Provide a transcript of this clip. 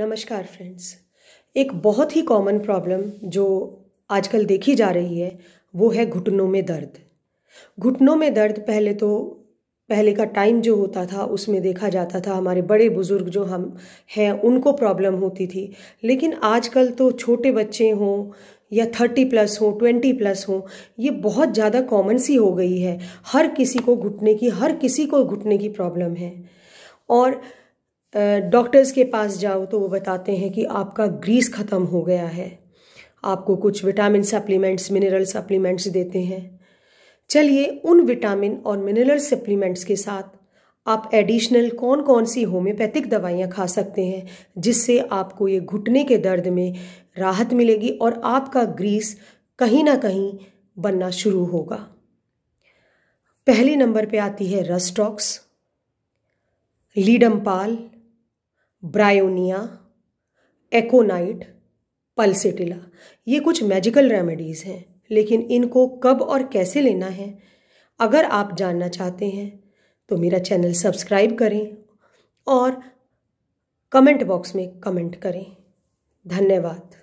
नमस्कार फ्रेंड्स एक बहुत ही कॉमन प्रॉब्लम जो आजकल देखी जा रही है वो है घुटनों में दर्द घुटनों में दर्द पहले तो पहले का टाइम जो होता था उसमें देखा जाता था हमारे बड़े बुज़ुर्ग जो हम हैं उनको प्रॉब्लम होती थी लेकिन आजकल तो छोटे बच्चे हों या थर्टी प्लस हो ट्वेंटी प्लस हो ये बहुत ज़्यादा कॉमन सी हो गई है हर किसी को घुटने की हर किसी को घुटने की प्रॉब्लम है और डॉक्टर्स के पास जाओ तो वो बताते हैं कि आपका ग्रीस ख़त्म हो गया है आपको कुछ विटामिन सप्लीमेंट्स मिनरल सप्लीमेंट्स देते हैं चलिए उन विटामिन और मिनरल सप्लीमेंट्स के साथ आप एडिशनल कौन कौन सी होम्योपैथिक दवाइयाँ खा सकते हैं जिससे आपको ये घुटने के दर्द में राहत मिलेगी और आपका ग्रीस कहीं ना कहीं बनना शुरू होगा पहले नंबर पे आती है rhus tox ledum pal bryonia aconite pulsatilla ये कुछ मैजिकल रेमेडीज़ हैं लेकिन इनको कब और कैसे लेना है अगर आप जानना चाहते हैं तो मेरा चैनल सब्सक्राइब करें और कमेंट बॉक्स में कमेंट करें धन्यवाद